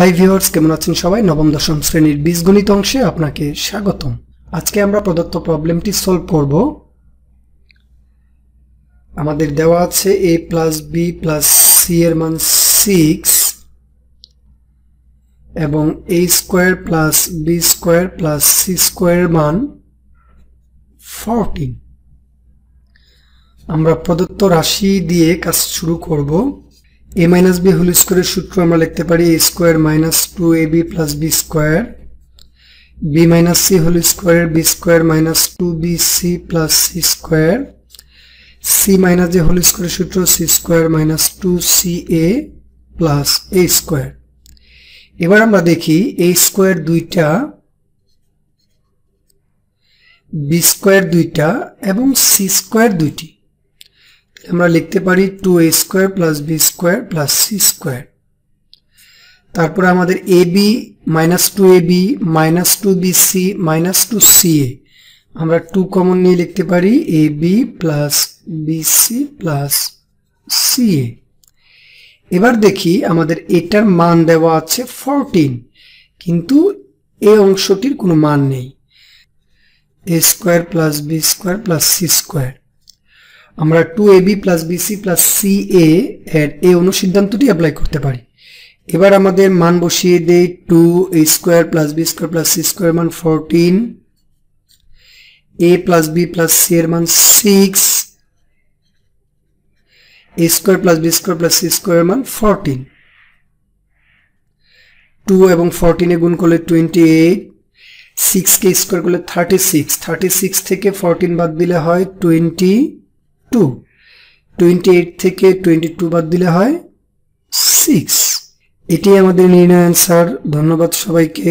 hi viewers কেমন আছেন সবাই নবম দশম শ্রেণীর বীজগণিত অংশে আপনাকে স্বাগতম আজকে আমরা প্রদত্ত প্রবলেমটি সলভ করব আমাদের দেওয়া আছে A plus B plus C এর মান সিক্স এবং A square plus B square plus C square মান ফোরটিন আমরা প্রদত্ত রাশি দিয়ে কাজ শুরু করবো এ মাইনাস বি হোল স্কোয়ারের সূত্র আমরা লিখতে পারি A square minus two A B plus B square B minus C whole square B square minus two B C plus C square C minus যে হোল স্কোয়ারের সূত্র C square minus two C A plus A square এবার আমরা দেখি A square দুইটা B square দুইটা এবং C square দুইটি আমরা লিখতে পারি টু এ square plus B square plus C square তারপরে আমাদের এ b minus two A b minus two B c minus two C a আমরা টু কমন নিয়ে লিখতে পারি a B plus b C plus c a এবার দেখি আমাদের এটার মান দেওয়া আছে ফোরটিন কিন্তু এ অংশটির কোনো মান নেই a square plus B square plus C square আমরা two A B plus b c plus c a এর এই অনুসিদ্ধান্তটি অ্যাপ্লাই করতে পারি এবার আমাদের মান বসিয়ে দেই টু এ square plus B square plus C square মান fourteen a plus B plus C এর মান six a square plus B square plus C square মান ফোরটিন টু এবং এ গুণ করলে টোয়েন্টি এইট কে স্কোয়ার করলে থার্টি সিক্স থার্টি সিক্স থেকে ফোরটিন বাদ দিলে হয় টোয়েন্টি টু টোয়েন্টি এইট থেকে টোয়েন্টি টু বাদ দিলে হয় সিক্স এটি আমাদের নির্ণয় অ্যান্সার ধন্যবাদ সবাইকে